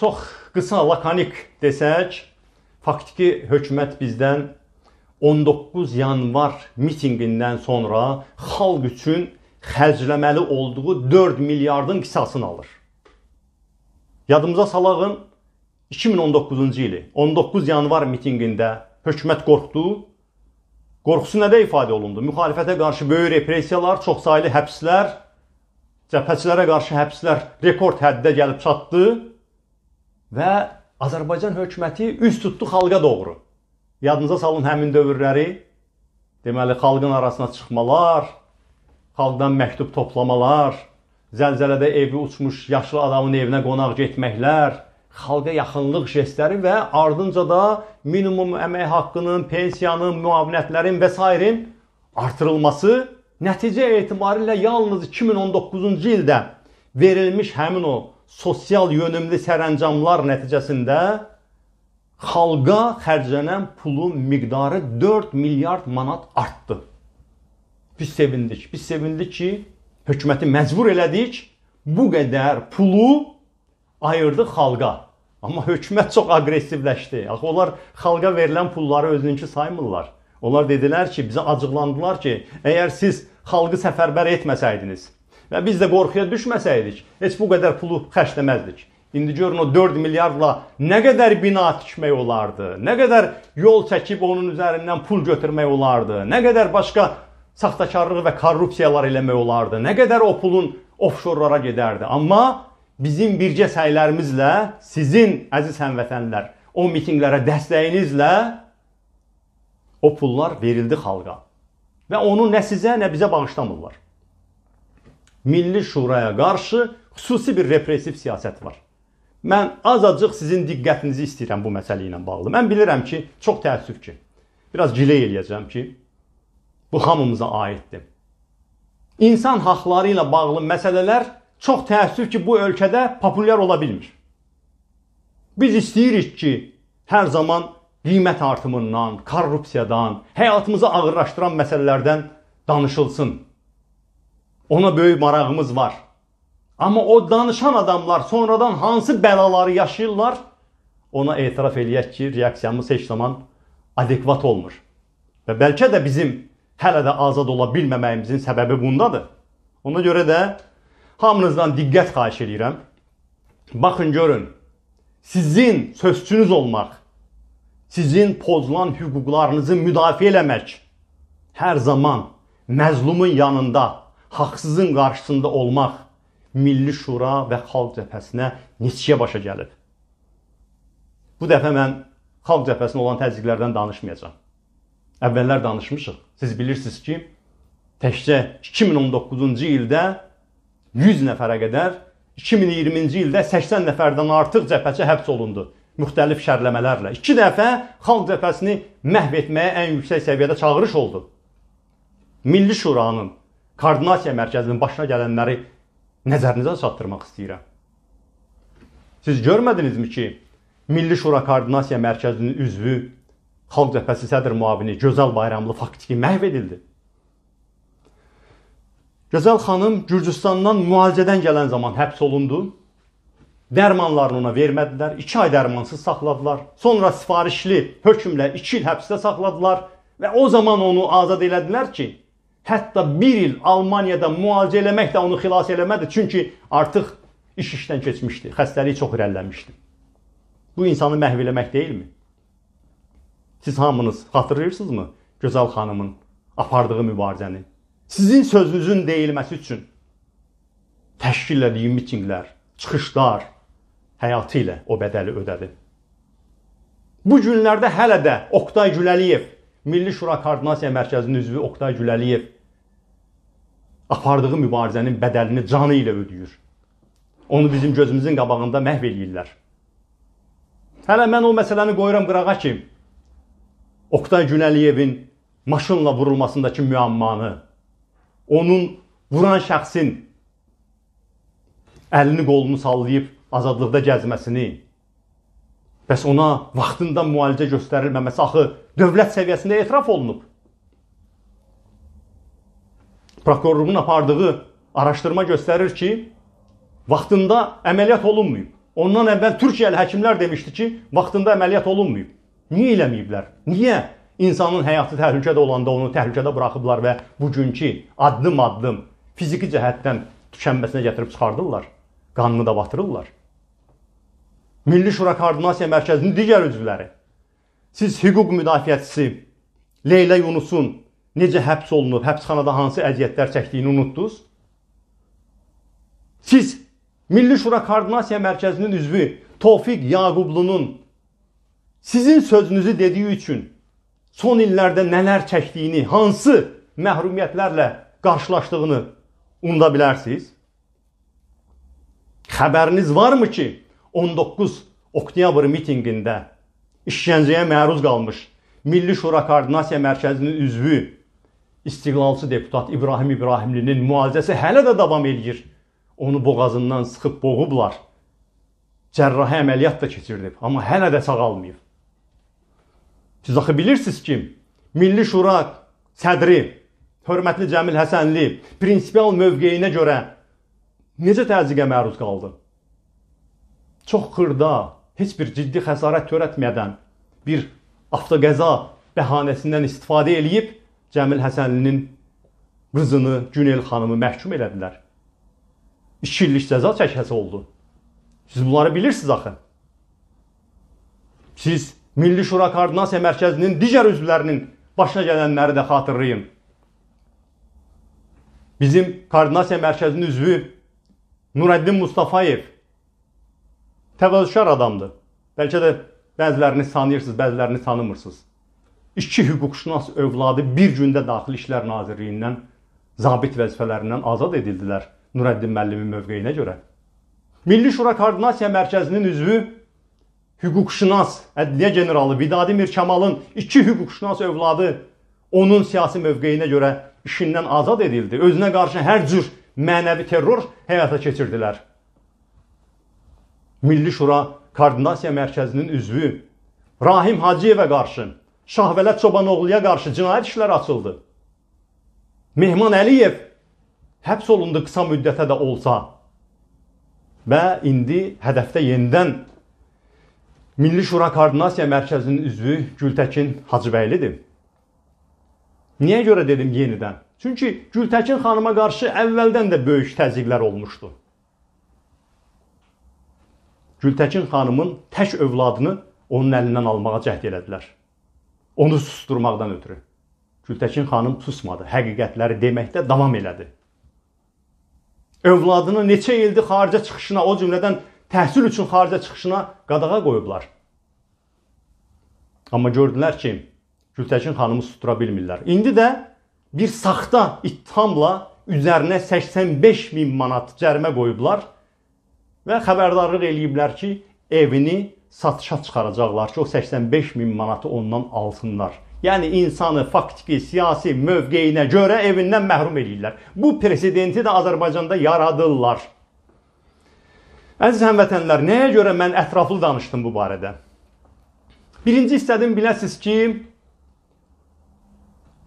Çox qısa, lakanik desək, faktiki hökumət bizdən 19 yanvar mitinqindən sonra xalq üçün xərcləməli olduğu 4 milyardın qisasını alır. Yadımıza salağın 2019-cu ili 19 yanvar mitinqində hökumət qorxdu. Qorxusu nədə ifadə olundu? Müxalifətə qarşı böyük repressiyalar, çoxsaylı həbslər, cəbhəçilərə qarşı həbslər rekord həddə gəlib çatdı və Azərbaycan hökuməti üz tutdu xalqa doğru. Yadınıza salın həmin dövrləri. Deməli, xalqın arasına çıxmalar, xalqdan məktub toplamalar, zəlzələdə evi uçmuş yaşlı adamın evinə qonaq getməklər, xalqa yaxınlıq jestləri və ardınca da minimum əmək haqqının, pensiyanın, müavinətlərin və s. artırılması nəticə etibarilə yalnız 2019-cu ildə verilmiş həmin o sosial yönümlü sərəncamlar nəticəsində xalqa xərclənən pulun miqdarı 4 milyard manat artdı. Biz sevindik. Biz sevindik ki, hökuməti məcbur elədik bu qədər pulu ayırdı xalqa. Amma hökumət çox aqressivləşdi. Axı onlar xalqa verilən pulları özününki saymırlar. Onlar dedilər ki, bizə acıqlandılar ki, əgər siz xalqı səfərbər etməsəydiniz, Və biz də qorxuya düşməsəydik, heç bu qədər pulu xərcləməzdik. İndi görün o 4 milyardla nə qədər bina tikmək olardı, nə qədər yol çəkib onun üzərindən pul götürmək olardı, nə qədər başqa saxtakarlıq və korrupsiyalar eləmək olardı, nə qədər o pulun ofşorlara gedərdi. Amma bizim birgə səylərimizlə, sizin əziz həmvətənlər, o mitinqlərə dəstəyinizlə o pullar verildi xalqa. Və onu nə sizə, nə bizə bağışlamırlar. Milli Şuraya qarşı xüsusi bir repressiv siyasət var. Mən azacıq sizin diqqətinizi istəyirəm bu məsələ ilə bağlı. Mən bilirəm ki, çox təəssüf ki, biraz giley eləyəcəm ki, bu hamımıza aiddir. İnsan haqları ilə bağlı məsələlər çox təəssüf ki, bu ölkədə populyar ola bilmir. Biz istəyirik ki, hər zaman qiymət artımından, korrupsiyadan, həyatımızı ağırlaşdıran məsələlərdən danışılsın. Ona böyük marağımız var. Amma o danışan adamlar sonradan hansı bəlaları yaşayırlar? Ona etiraf eləyək ki, reaksiyamız heç zaman adekvat olmur. Və bəlkə də bizim hələ də azad ola bilməməyimizin səbəbi bundadır. Ona görə də hamınızdan diqqət xahiş edirəm. Baxın görün. Sizin sözçünüz olmaq, sizin pozulan hüquqlarınızı müdafiə eləmək hər zaman məzlumun yanında haqsızın qarşısında olmaq Milli Şura və Xalq Cəbhəsinə neçəyə başa gəlib? Bu dəfə mən Xalq Cəbhəsinə olan təzyiqlərdən danışmayacağam. Əvvəllər danışmışıq. Siz bilirsiniz ki, təkcə 2019-cu ildə 100 nəfərə qədər, 2020-ci ildə 80 nəfərdən artıq cəbhəçi həbs olundu müxtəlif şərləmələrlə. 2 dəfə xalq cəbhəsini məhv etməyə ən yüksək səviyyədə çağırış oldu. Milli Şuranın koordinasiya mərkəzinin başına gələnləri nəzərinizə çatdırmaq istəyirəm. Siz görmədinizmi ki, Milli Şura Koordinasiya Mərkəzinin üzvü Xalq Cəbhəsi sədr müavini Gözəl Bayramlı faktiki məhv edildi. Gözəl xanım Gürcüstandan müalicədən gələn zaman həbs olundu. Dərmanlarını ona vermədilər, 2 ay dərmansız saxladılar. Sonra sifarişli hökmlə 2 il həbsdə saxladılar və o zaman onu azad elədilər ki, hətta bir il Almaniyada müalicə eləmək də onu xilas eləmədi. Çünki artıq iş işdən keçmişdi, xəstəlik çox irəlilənmişdi. Bu insanı məhv eləmək deyilmi? Siz hamınız xatırlayırsınızmı gözəl xanımın apardığı mübarizəni? Sizin sözünüzün deyilməsi üçün təşkil etdiyi mitinqlər, çıxışlar həyatı ilə o bədəli ödədi. Bu günlərdə hələ də Oqtay Güləliyev Milli Şura Koordinasiya Mərkəzinin üzvü Oqtay Güləliyev apardığı mübarizənin bədəlini canı ilə ödəyir. Onu bizim gözümüzün qabağında məhv eləyirlər. Hələ mən o məsələni qoyuram qırağa ki, Oktay Günəliyevin maşınla vurulmasındakı müəmmanı, onun vuran şəxsin əlini qolunu sallayıb azadlıqda gəzməsini, bəs ona vaxtında müalicə göstərilməməsi axı dövlət səviyyəsində etiraf olunub prokurorluğun apardığı araşdırma göstərir ki, vaxtında əməliyyat olunmayıb. Ondan əvvəl Türkiyəli həkimlər demişdi ki, vaxtında əməliyyat olunmayıb. Niyə eləməyiblər? Niyə insanın həyatı təhlükədə olanda onu təhlükədə buraxıblar və bugünkü addım-addım fiziki cəhətdən tükənməsinə gətirib çıxardırlar? Qanını da batırırlar. Milli Şura Koordinasiya Mərkəzinin digər üzvləri. Siz hüquq müdafiəçisi Leyla Yunusun necə həbs olunub, həbsxanada hansı əziyyətlər çəkdiyini unutdunuz. Siz Milli Şura Koordinasiya Mərkəzinin üzvü Tofiq Yaqublunun sizin sözünüzü dediyi üçün son illərdə nələr çəkdiyini, hansı məhrumiyyətlərlə qarşılaşdığını unuda bilərsiniz. Xəbəriniz varmı ki, 19 oktyabr mitinqində işgəncəyə məruz qalmış Milli Şura Koordinasiya Mərkəzinin üzvü istiqlalçı deputat İbrahim İbrahimlinin müalicəsi hələ də davam eləyir. Onu boğazından sıxıb boğublar. Cərrahi əməliyyat da keçirdib, amma hələ də sağalmayıb. Siz axı bilirsiniz ki, Milli Şura sədri hörmətli Cəmil Həsənli prinsipial mövqeyinə görə necə təzyiqə məruz qaldı? Çox xırda, heç bir ciddi xəsarət törətmədən bir avtoqəza bəhanəsindən istifadə eləyib Cəmil Həsənlinin qızını Günel xanımı məhkum elədilər. 2 illik cəza çəkəsi oldu. Siz bunları bilirsiniz axı. Siz Milli Şura Koordinasiya Mərkəzinin digər üzvlərinin başına gələnləri də xatırlayın. Bizim Koordinasiya Mərkəzinin üzvü Nurəddin Mustafayev təvazökar adamdır. Bəlkə də bəzilərini tanıyırsınız, bəzilərini tanımırsınız iki hüquqşünas övladı bir gündə Daxili İşlər Nazirliyindən zabit vəzifələrindən azad edildilər Nurəddin müəllimin mövqeyinə görə. Milli Şura Koordinasiya Mərkəzinin üzvü hüquqşünas Ədliyyə generalı Vidadi Mirkamalın iki hüquqşünas övladı onun siyasi mövqeyinə görə işindən azad edildi. Özünə qarşı hər cür mənəvi terror həyata keçirdilər. Milli Şura Koordinasiya Mərkəzinin üzvü Rahim Hacıyevə qarşı Şahvələt Çobanoğluya qarşı cinayət işləri açıldı. Mehman Əliyev həbs olundu qısa müddətə də olsa və indi hədəfdə yenidən Milli Şura Koordinasiya Mərkəzinin üzvü Gültəkin Hacıbəylidir. Niyə görə dedim yenidən? Çünki Gültəkin xanıma qarşı əvvəldən də böyük təzyiqlər olmuşdu. Gültəkin xanımın tək övladını onun əlindən almağa cəhd elədilər. Onu susturmaqdan ötürü. Gültəkin xanım susmadı. Həqiqətləri deməkdə davam elədi. Övladını neçə ildir xarici çıxışına, o cümlədən təhsil üçün xarici çıxışına qadağa qoyublar. Amma gördülər ki, Gültəkin xanımı sustura bilmirlər. İndi də bir saxta ittihamla üzərinə 85 min manat cərimə qoyublar və xəbərdarlıq eləyiblər ki, evini satışa çıxaracaqlar ki, o 85 min manatı ondan alsınlar. Yəni insanı faktiki siyasi mövqeyinə görə evindən məhrum eləyirlər. Bu presidenti də Azərbaycanda yaradırlar. Əziz həmvətənlər, nəyə görə mən ətraflı danışdım bu barədə? Birinci istədim biləsiz ki,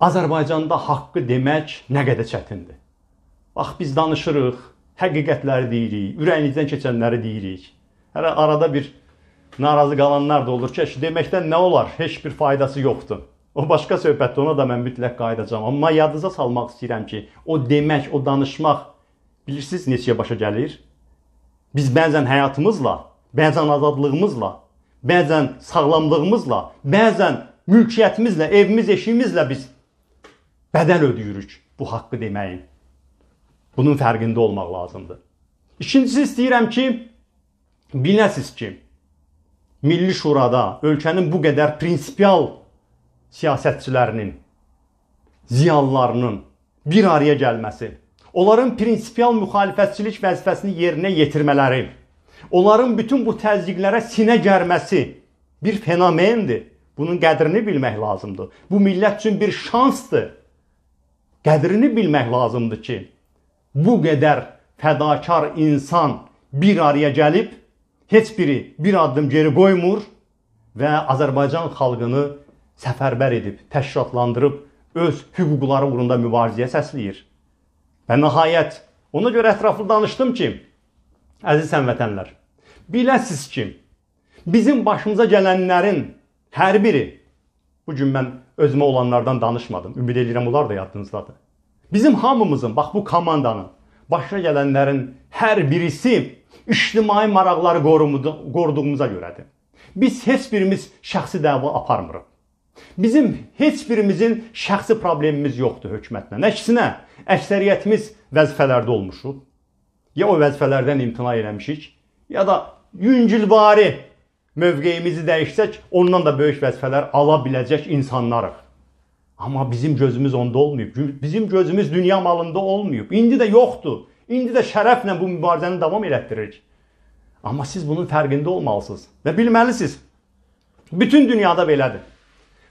Azərbaycanda haqqı demək nə qədər çətindir. Bax biz danışırıq, həqiqətləri deyirik, ürəyinizdən keçənləri deyirik. Hər arada bir narazı qalanlar da olur ki, deməkdən nə olar? Heç bir faydası yoxdur. O başqa söhbətdir, ona da mən mütləq qayıdacağam. Amma yadınıza salmaq istəyirəm ki, o demək, o danışmaq bilirsiniz neçəyə başa gəlir? Biz bəzən həyatımızla, bəzən azadlığımızla, bəzən sağlamlığımızla, bəzən mülkiyyətimizlə, evimiz, eşiyimizlə biz bədəl ödəyirik bu haqqı deməyin. Bunun fərqində olmaq lazımdır. İkincisi istəyirəm ki, biləsiz ki, Milli Şurada ölkənin bu qədər prinsipial siyasətçilərinin ziyanlarının bir araya gəlməsi, onların prinsipial müxalifətçilik vəzifəsini yerinə yetirmələri, onların bütün bu təzyiqlərə sinə gərməsi bir fenomendir. Bunun qədrini bilmək lazımdır. Bu millət üçün bir şansdır. Qədrini bilmək lazımdır ki, bu qədər fədakar insan bir araya gəlib heç biri bir addım geri qoymur və Azərbaycan xalqını səfərbər edib, təşkilatlandırıb öz hüquqları uğrunda mübarizəyə səsləyir. Və nəhayət, ona görə ətraflı danışdım ki, əziz həmvətənlər, biləsiz ki, bizim başımıza gələnlərin hər biri bu gün mən özümə olanlardan danışmadım. Ümid edirəm onlar da yadınızdadır. Bizim hamımızın, bax bu komandanın başına gələnlərin hər birisi ictimai maraqları qoruduğumuza görədir. Biz heç birimiz şəxsi dəva aparmırıq. Bizim heç birimizin şəxsi problemimiz yoxdur hökumətlə. Əksinə, əksəriyyətimiz vəzifələrdə olmuşuq. Ya o vəzifələrdən imtina eləmişik, ya da yüngülvari mövqeyimizi dəyişsək, ondan da böyük vəzifələr ala biləcək insanlarıq. Amma bizim gözümüz onda olmayıb. Bizim gözümüz dünya malında olmayıb. İndi də yoxdur. İndi də şərəflə bu mübarizəni davam elətdiririk. Amma siz bunun fərqində olmalısınız və bilməlisiniz. Bütün dünyada belədir.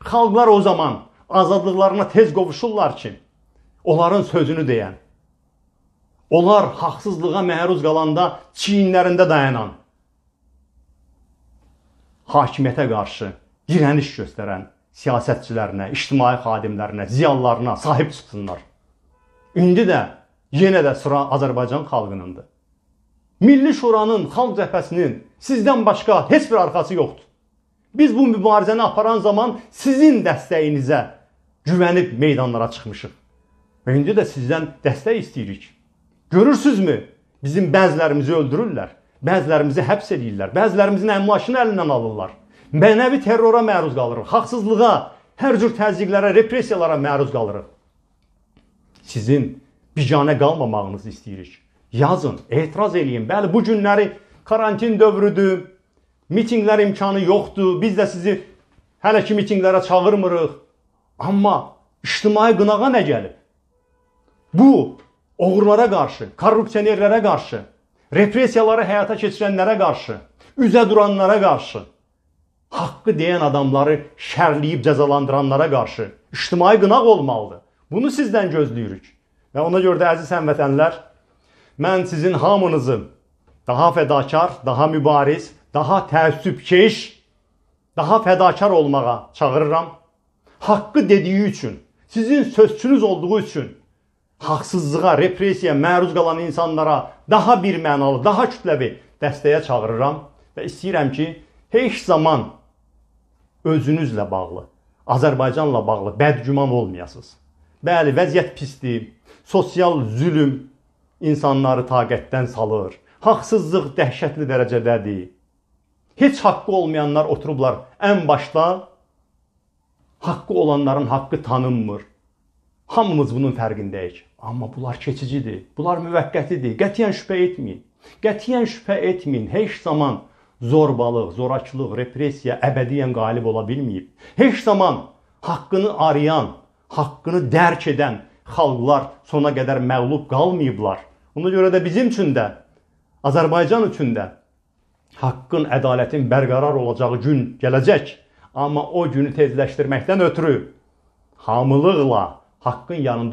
Xalqlar o zaman azadlıqlarına tez qovuşurlar ki, onların sözünü deyən, onlar haqsızlığa məruz qalanda çiyinlərində dayanan, hakimiyyətə qarşı dirəniş göstərən siyasətçilərinə, ictimai xadimlərinə, ziyanlarına sahib çıxsınlar. İndi də yenə də sıra Azərbaycan xalqınındır. Milli Şuranın, Xalq Cəbhəsinin sizdən başqa heç bir arxası yoxdur. Biz bu mübarizəni aparan zaman sizin dəstəyinizə güvənib meydanlara çıxmışıq. Və indi də sizdən dəstək istəyirik. Görürsünüzmü? Bizim bəzilərimizi öldürürlər, bəzilərimizi həbs edirlər, bəzilərimizin əmlakını əlindən alırlar. Mənəvi terrora məruz qalırıq, haqsızlığa, hər cür təzyiqlərə, repressiyalara məruz qalırıq. Sizin bicanə qalmamağınızı istəyirik. Yazın, etiraz eləyin. Bəli, bu günləri karantin dövrüdür. Mitinqlər imkanı yoxdur. Biz də sizi hələ ki mitinqlərə çağırmırıq. Amma ictimai qınağa nə gəlib? Bu oğurlara qarşı, korrupsionerlərə qarşı, repressiyaları həyata keçirənlərə qarşı, üzə duranlara qarşı, haqqı deyən adamları şərləyib cəzalandıranlara qarşı ictimai qınaq olmalıdır. Bunu sizdən gözləyirik. Və ona görə də əziz həmvətənlər, mən sizin hamınızı daha fədakar, daha mübariz, daha təəssübkeş, daha fədakar olmağa çağırıram. Haqqı dediyi üçün, sizin sözçünüz olduğu üçün haqsızlığa, repressiyaya məruz qalan insanlara daha bir mənalı, daha kütləvi dəstəyə çağırıram və istəyirəm ki, heç zaman özünüzlə bağlı, Azərbaycanla bağlı bədgüman olmayasınız. Bəli, vəziyyət pisdir. Sosial zülm insanları taqətdən salır. Haqsızlıq dəhşətli dərəcədədir. Heç haqqı olmayanlar oturublar ən başda. Haqqı olanların haqqı tanınmır. Hamımız bunun fərqindəyik. Amma bunlar keçicidir. Bunlar müvəqqətidir. Qətiyyən şübhə etməyin. Qətiyyən şübhə etməyin. Heç zaman zorbalıq, zorakılıq, repressiya əbədiyən qalib ola bilməyib. Heç zaman haqqını arayan haqqını dərk edən xalqlar sona qədər məğlub qalmayıblar. Ona görə də bizim üçün də, Azərbaycan üçün də haqqın, ədalətin bərqərar olacağı gün gələcək. Amma o günü tezləşdirməkdən ötürü hamılıqla haqqın yanında